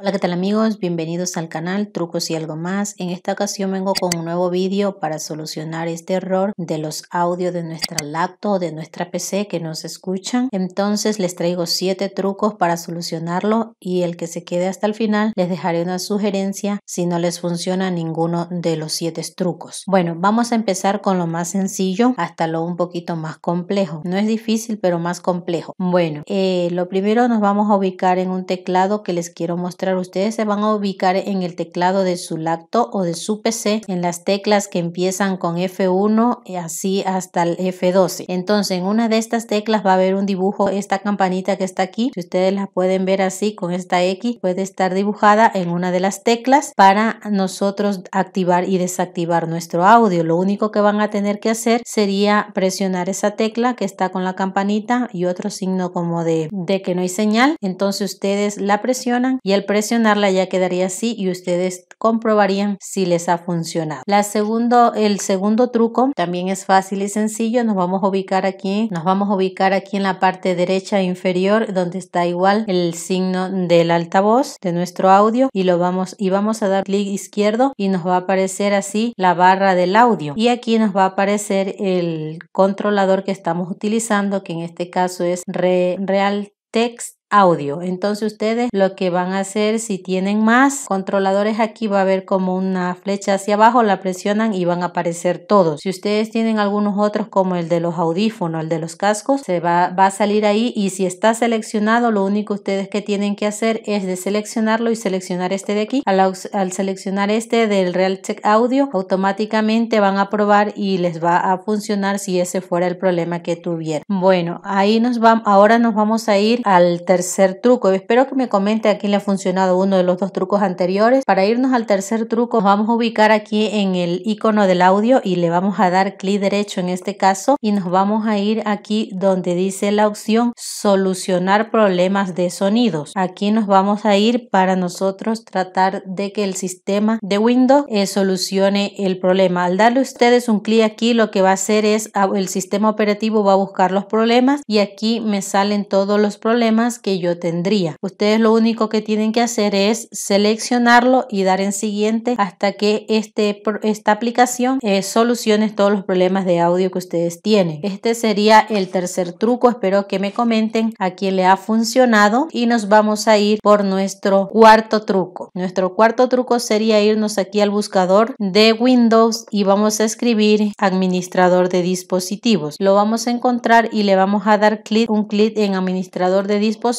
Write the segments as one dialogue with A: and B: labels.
A: Hola qué tal amigos, bienvenidos al canal Trucos y algo más. En esta ocasión vengo con un nuevo vídeo para solucionar este error de los audios de nuestra laptop o de nuestra PC que nos escuchan. Entonces les traigo 7 trucos para solucionarlo y el que se quede hasta el final les dejaré una sugerencia si no les funciona ninguno de los 7 trucos. Bueno, vamos a empezar con lo más sencillo hasta lo un poquito más complejo. No es difícil pero más complejo. Bueno, eh, lo primero nos vamos a ubicar en un teclado que les quiero mostrar ustedes se van a ubicar en el teclado de su lacto o de su PC en las teclas que empiezan con F1 y así hasta el F12. Entonces en una de estas teclas va a haber un dibujo, esta campanita que está aquí, si ustedes la pueden ver así con esta X, puede estar dibujada en una de las teclas para nosotros activar y desactivar nuestro audio. Lo único que van a tener que hacer sería presionar esa tecla que está con la campanita y otro signo como de, de que no hay señal. Entonces ustedes la presionan y el presionarla ya quedaría así y ustedes comprobarían si les ha funcionado. La segundo, el segundo truco también es fácil y sencillo. Nos vamos a ubicar aquí, nos vamos a ubicar aquí en la parte derecha inferior donde está igual el signo del altavoz de nuestro audio y lo vamos y vamos a dar clic izquierdo y nos va a aparecer así la barra del audio y aquí nos va a aparecer el controlador que estamos utilizando que en este caso es RealText. Real Text audio. Entonces ustedes lo que van a hacer si tienen más controladores aquí va a haber como una flecha hacia abajo, la presionan y van a aparecer todos. Si ustedes tienen algunos otros como el de los audífonos, el de los cascos, se va, va a salir ahí y si está seleccionado lo único ustedes que tienen que hacer es de seleccionarlo y seleccionar este de aquí. Al, seleccionar este del Check Audio automáticamente van a probar y les va a funcionar si ese fuera el problema que tuviera. Bueno, ahí nos vamos, ahora nos vamos a ir al tercer tercer truco. Espero que me comente aquí quién le ha funcionado uno de los dos trucos anteriores. Para irnos al tercer truco, vamos a ubicar aquí en el icono del audio y le vamos a dar clic derecho en este caso y nos vamos a ir aquí donde dice la opción solucionar problemas de sonidos. Aquí nos vamos a ir para nosotros tratar de que el sistema de Windows eh, solucione el problema. Al darle ustedes un clic aquí, lo que va a hacer es ah, el sistema operativo va a buscar los problemas y aquí me salen todos los problemas que yo tendría. Ustedes lo único que tienen que hacer es seleccionarlo y dar en siguiente hasta que este, esta aplicación eh, solucione todos los problemas de audio que ustedes tienen. Este sería el tercer truco. Espero que me comenten a quién le ha funcionado y nos vamos a ir por nuestro cuarto truco. Nuestro cuarto truco sería irnos aquí al buscador de Windows y vamos a escribir administrador de dispositivos. Lo vamos a encontrar y le vamos a dar clic, un clic en administrador de dispositivos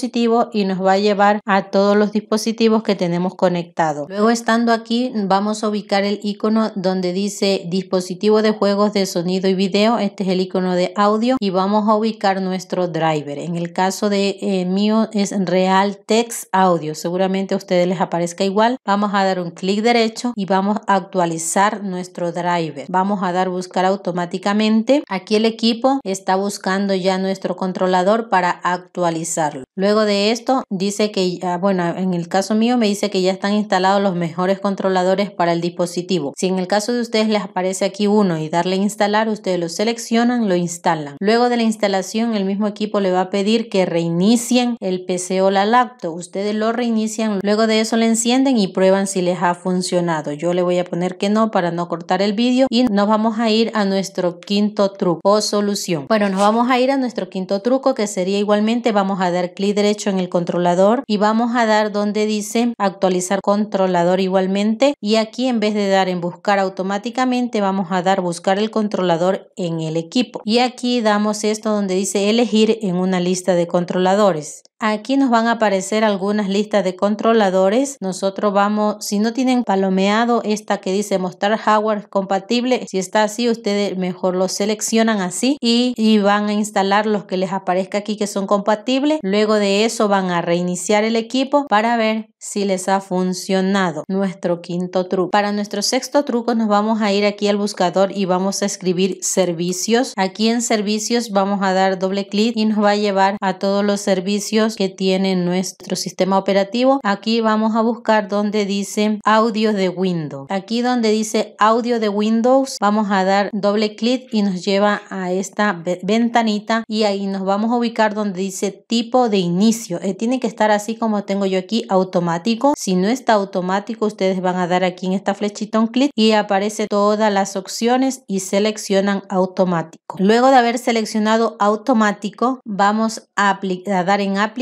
A: y nos va a llevar a todos los dispositivos que tenemos conectados. Luego estando aquí vamos a ubicar el icono donde dice dispositivo de juegos de sonido y video. Este es el icono de audio y vamos a ubicar nuestro driver. En el caso de eh, mío es Real Text Audio. Seguramente a ustedes les aparezca igual. Vamos a dar un clic derecho y vamos a actualizar nuestro driver. Vamos a dar buscar automáticamente. Aquí el equipo está buscando ya nuestro controlador para actualizarlo. Luego de esto, dice que, ah, bueno, en el caso mío me dice que ya están instalados los mejores controladores para el dispositivo. Si en el caso de ustedes les aparece aquí uno y darle instalar, ustedes lo seleccionan, lo instalan. Luego de la instalación, el mismo equipo le va a pedir que reinicien el PC o la laptop. Ustedes lo reinician, luego de eso le encienden y prueban si les ha funcionado. Yo le voy a poner que no para no cortar el vídeo y nos vamos a ir a nuestro quinto truco o solución. Bueno, nos vamos a ir a nuestro quinto truco que sería igualmente vamos a dar clic derecho en el controlador y vamos a dar donde dice actualizar controlador igualmente y aquí en vez de dar en buscar automáticamente vamos a dar buscar el controlador en el equipo y aquí damos esto donde dice elegir en una lista de controladores Aquí nos van a aparecer algunas listas de controladores. Nosotros vamos, si no tienen palomeado esta que dice mostrar hardware compatible, si está así, ustedes mejor lo seleccionan así y, y, van a instalar los que les aparezca aquí que son compatibles. Luego de eso van a reiniciar el equipo para ver si les ha funcionado nuestro quinto truco. Para nuestro sexto truco nos vamos a ir aquí al buscador y vamos a escribir servicios. Aquí en servicios vamos a dar doble clic y nos va a llevar a todos los servicios que tiene nuestro sistema operativo. Aquí vamos a buscar donde dice Audio de Windows. Aquí donde dice audio de Windows vamos a dar doble clic y nos lleva a esta ventanita y ahí nos vamos a ubicar donde dice tipo de inicio. Eh, tiene que estar así como tengo yo aquí automático. Si no está automático ustedes van a dar aquí en esta flechita un clic y aparece todas las opciones y seleccionan automático. Luego de haber seleccionado automático vamos a, a dar en aplicar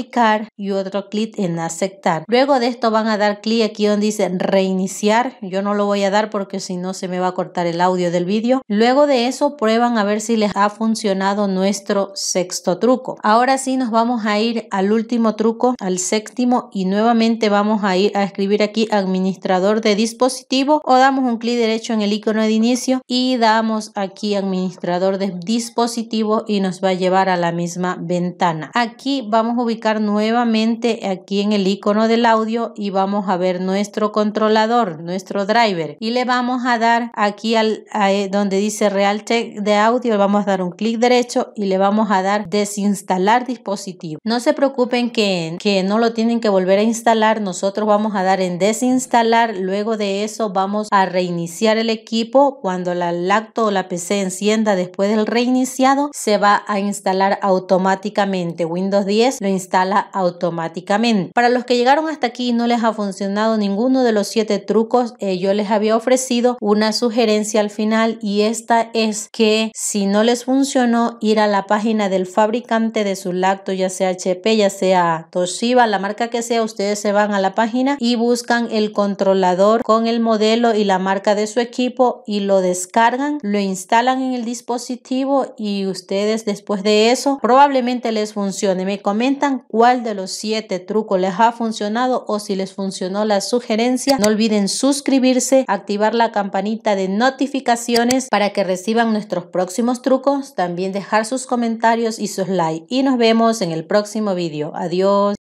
A: y otro clic en aceptar. Luego de esto van a dar clic aquí donde dice reiniciar. Yo no lo voy a dar porque si no se me va a cortar el audio del vídeo. Luego de eso prueban a ver si les ha funcionado nuestro sexto truco. Ahora sí nos vamos a ir al último truco, al séptimo y nuevamente vamos a ir a escribir aquí administrador de dispositivo o damos un clic derecho en el icono de inicio y damos aquí administrador de dispositivo y nos va a llevar a la misma ventana. Aquí vamos a ubicar nuevamente aquí en el icono del audio y vamos a ver nuestro controlador, nuestro driver y le vamos a dar aquí al, eh, donde dice real check de audio, le vamos a dar un clic derecho y le vamos a dar desinstalar dispositivo. No se preocupen que, que no lo tienen que volver a instalar, nosotros vamos a dar en desinstalar, luego de eso vamos a reiniciar el equipo, cuando la lacto o la PC encienda después del reiniciado se va a instalar automáticamente Windows 10, lo instala automáticamente. Para los que llegaron hasta aquí no les ha funcionado ninguno de los siete trucos, eh, yo les había ofrecido una sugerencia al final y esta es que si no les funcionó ir a la página del fabricante de su lacto, ya sea HP, ya sea Toshiba, la marca que sea, ustedes se van a la página y buscan el controlador con el modelo y la marca de su equipo y lo descargan, lo instalan en el dispositivo y ustedes después de eso probablemente les funcione. Me comentan cuál de los siete trucos les ha funcionado o si les funcionó la sugerencia. No olviden suscribirse, activar la campanita de notificaciones para que reciban nuestros próximos trucos, también dejar sus comentarios y sus likes. Y nos vemos en el próximo vídeo. Adiós.